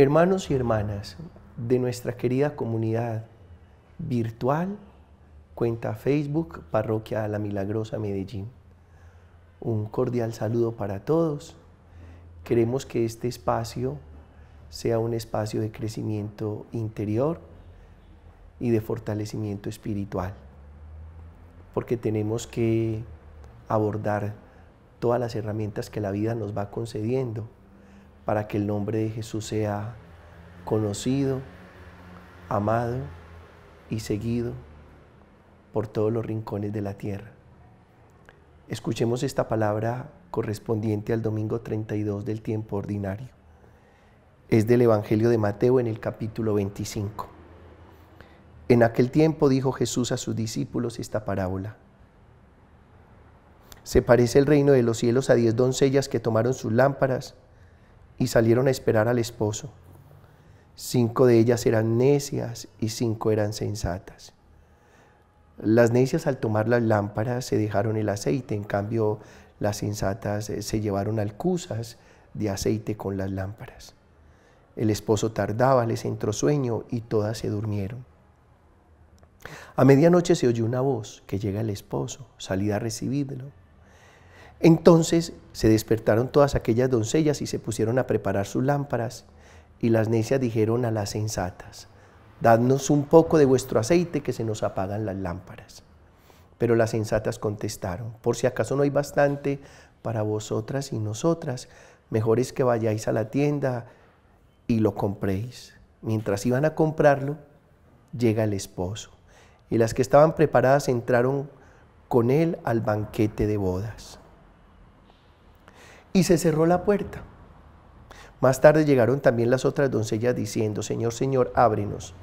Hermanos y hermanas de nuestra querida comunidad virtual, cuenta Facebook Parroquia La Milagrosa Medellín. Un cordial saludo para todos. Queremos que este espacio sea un espacio de crecimiento interior y de fortalecimiento espiritual, porque tenemos que abordar todas las herramientas que la vida nos va concediendo para que el nombre de Jesús sea conocido, amado y seguido por todos los rincones de la tierra. Escuchemos esta palabra correspondiente al domingo 32 del tiempo ordinario. Es del Evangelio de Mateo en el capítulo 25. En aquel tiempo dijo Jesús a sus discípulos esta parábola. Se parece el reino de los cielos a diez doncellas que tomaron sus lámparas y salieron a esperar al esposo. Cinco de ellas eran necias y cinco eran sensatas. Las necias al tomar las lámparas se dejaron el aceite, en cambio las sensatas eh, se llevaron alcusas de aceite con las lámparas. El esposo tardaba, les entró sueño y todas se durmieron. A medianoche se oyó una voz que llega el esposo, salida a recibirlo. Entonces se despertaron todas aquellas doncellas y se pusieron a preparar sus lámparas. Y las necias dijeron a las sensatas, dadnos un poco de vuestro aceite que se nos apagan las lámparas. Pero las sensatas contestaron, por si acaso no hay bastante para vosotras y nosotras, mejor es que vayáis a la tienda y lo compréis. Mientras iban a comprarlo, llega el esposo. Y las que estaban preparadas entraron con él al banquete de bodas y se cerró la puerta. Más tarde llegaron también las otras doncellas diciendo, Señor, Señor, ábrenos.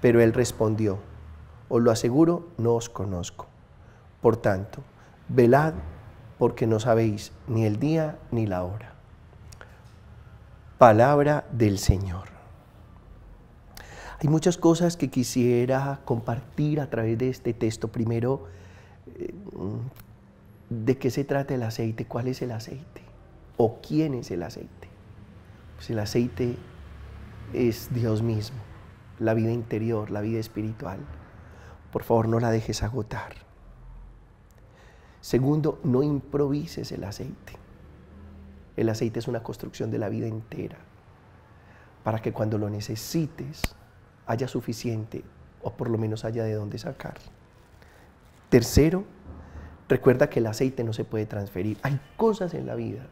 Pero él respondió, os lo aseguro, no os conozco. Por tanto, velad porque no sabéis ni el día ni la hora. Palabra del Señor. Hay muchas cosas que quisiera compartir a través de este texto. Primero, eh, ¿De qué se trata el aceite? ¿Cuál es el aceite? ¿O quién es el aceite? Si pues el aceite es Dios mismo, la vida interior, la vida espiritual. Por favor, no la dejes agotar. Segundo, no improvises el aceite. El aceite es una construcción de la vida entera para que cuando lo necesites haya suficiente o por lo menos haya de dónde sacar. Tercero, Recuerda que el aceite no se puede transferir. Hay cosas en la vida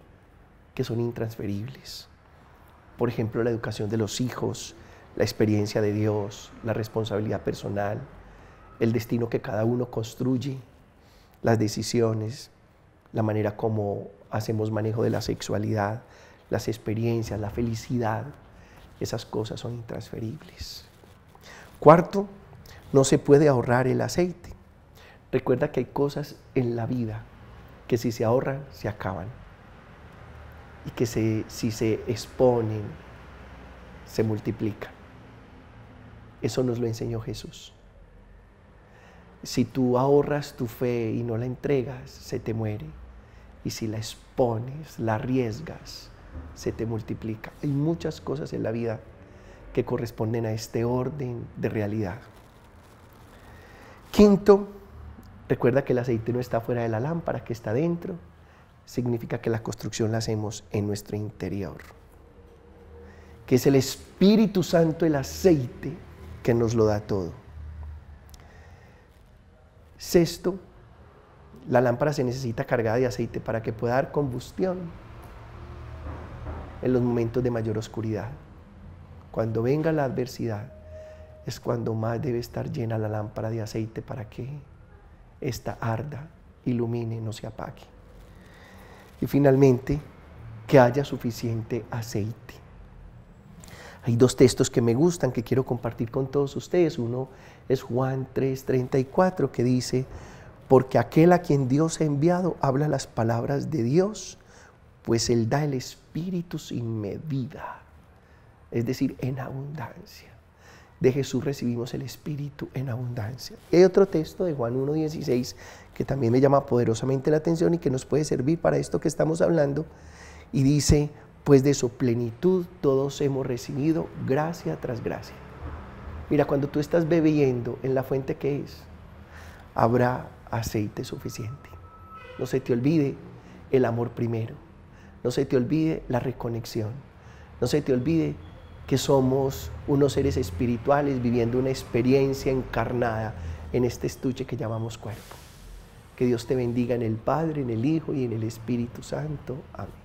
que son intransferibles. Por ejemplo, la educación de los hijos, la experiencia de Dios, la responsabilidad personal, el destino que cada uno construye, las decisiones, la manera como hacemos manejo de la sexualidad, las experiencias, la felicidad. Esas cosas son intransferibles. Cuarto, no se puede ahorrar el aceite. Recuerda que hay cosas en la vida que si se ahorran, se acaban. Y que si se exponen, se multiplican. Eso nos lo enseñó Jesús. Si tú ahorras tu fe y no la entregas, se te muere. Y si la expones, la arriesgas, se te multiplica. Hay muchas cosas en la vida que corresponden a este orden de realidad. Quinto, Recuerda que el aceite no está fuera de la lámpara, que está dentro. Significa que la construcción la hacemos en nuestro interior. Que es el Espíritu Santo, el aceite, que nos lo da todo. Sexto, la lámpara se necesita cargada de aceite para que pueda dar combustión en los momentos de mayor oscuridad. Cuando venga la adversidad, es cuando más debe estar llena la lámpara de aceite para que esta arda, ilumine, no se apague. Y finalmente, que haya suficiente aceite. Hay dos textos que me gustan, que quiero compartir con todos ustedes. Uno es Juan 3:34, que dice, porque aquel a quien Dios ha enviado habla las palabras de Dios, pues Él da el Espíritu sin medida, es decir, en abundancia de Jesús recibimos el Espíritu en abundancia. Hay otro texto de Juan 1.16 que también me llama poderosamente la atención y que nos puede servir para esto que estamos hablando. Y dice, pues de su plenitud todos hemos recibido gracia tras gracia. Mira, cuando tú estás bebiendo en la fuente que es, habrá aceite suficiente. No se te olvide el amor primero. No se te olvide la reconexión. No se te olvide que somos unos seres espirituales viviendo una experiencia encarnada en este estuche que llamamos cuerpo. Que Dios te bendiga en el Padre, en el Hijo y en el Espíritu Santo. Amén.